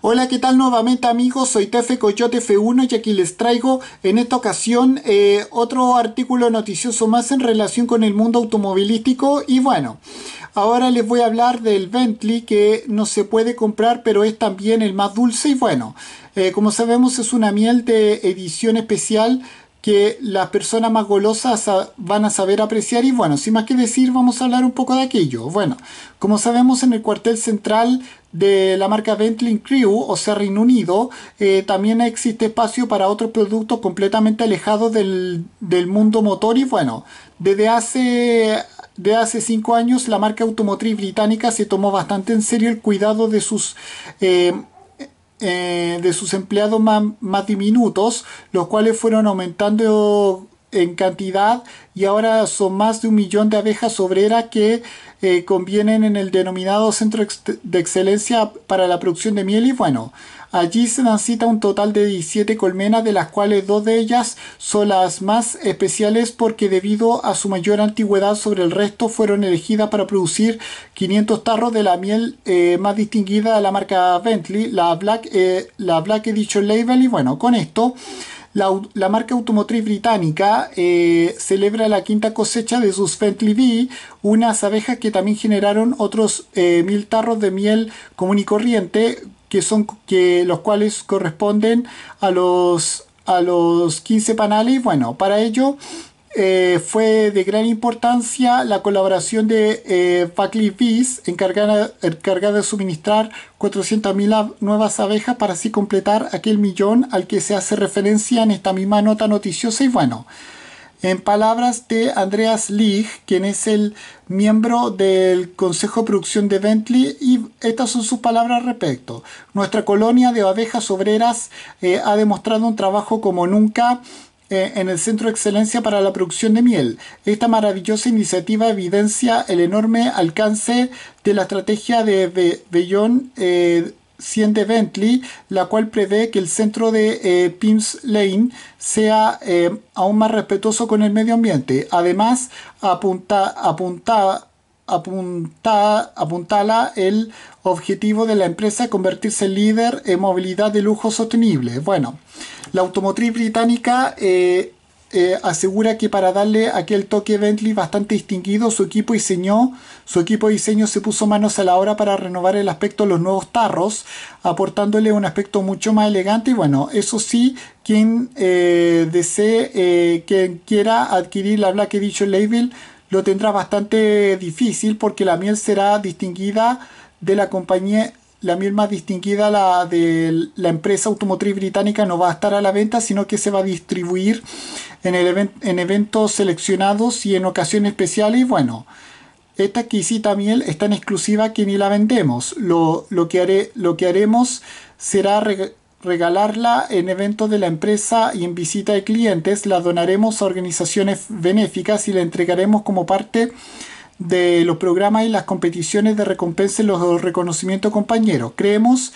Hola, ¿qué tal nuevamente amigos? Soy Tefe Coyote F1 y aquí les traigo en esta ocasión eh, otro artículo noticioso más en relación con el mundo automovilístico y bueno, ahora les voy a hablar del Bentley que no se puede comprar pero es también el más dulce y bueno, eh, como sabemos es una miel de edición especial que las personas más golosas van a saber apreciar y bueno, sin más que decir vamos a hablar un poco de aquello. Bueno, como sabemos en el cuartel central de la marca Bentley Crew, o sea Reino Unido, eh, también existe espacio para otros productos completamente alejados del, mundo motor y bueno, desde hace de hace 5 años la marca automotriz británica se tomó bastante en serio el cuidado de sus eh, eh, de sus empleados más, más diminutos, los cuales fueron aumentando en cantidad y ahora son más de un millón de abejas obreras que eh, convienen en el denominado Centro de Excelencia para la Producción de Miel y bueno, allí se dan cita un total de 17 colmenas de las cuales dos de ellas son las más especiales porque debido a su mayor antigüedad sobre el resto fueron elegidas para producir 500 tarros de la miel eh, más distinguida de la marca Bentley, la Black, eh, la Black Edition Label y bueno, con esto la, marca automotriz británica eh, celebra la quinta cosecha de sus Fentley Bee, unas abejas que también generaron otros eh, mil tarros de miel común y corriente, que son que, los cuales corresponden a los, a los 15 panales. Bueno, para ello eh, fue de gran importancia la colaboración de eh, Bees, encargada, de suministrar 400.000 nuevas abejas para así completar aquel millón al que se hace referencia en esta misma nota noticiosa. Y bueno, en palabras de Andreas Lig, quien es el miembro del Consejo de Producción de Bentley, y estas son sus palabras al respecto. Nuestra colonia de abejas obreras eh, ha demostrado un trabajo como nunca eh, en el Centro de Excelencia para la Producción de Miel. Esta maravillosa iniciativa evidencia el enorme alcance de la estrategia de 100 eh, de Bentley, la cual prevé que el centro de eh, Pim's Lane sea aún más respetuoso con el medio ambiente. Además, apunta, apunta apunta, apuntala el objetivo de la empresa convertirse en líder en movilidad de lujo sostenible. Bueno, la automotriz británica eh, eh, asegura que para darle aquel toque Bentley bastante distinguido, su equipo diseñó, su equipo de diseño se puso manos a la obra para renovar el aspecto de los nuevos tarros, aportándole un aspecto mucho más elegante. Y bueno, eso sí, quien eh, desee, quien quiera adquirir la Black Edition Label, lo tendrá bastante difícil porque la miel será distinguida de la compañía, la miel más distinguida, la de la empresa automotriz británica, no va a estar a la venta, sino que se va a distribuir en, en eventos seleccionados y en ocasiones y Bueno, esta exquisita miel es tan exclusiva que ni la vendemos. Lo, lo, que, haré, lo que haremos será regalarla en eventos de la empresa y en visita de clientes, la donaremos a organizaciones benéficas y la entregaremos como parte de los programas y las competiciones de recompensa y los reconocimientos compañeros. Creemos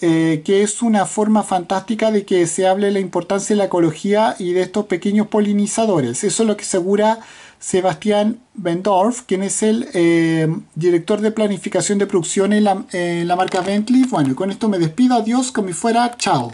eh, que es una forma fantástica de que se hable la importancia de la ecología y de estos pequeños polinizadores. Eso es lo que asegura Sebastián Bendorf, quien es el eh, director de planificación de producción en la, marca Bentley. Bueno, y con esto me despido, adiós, como fuera, chao.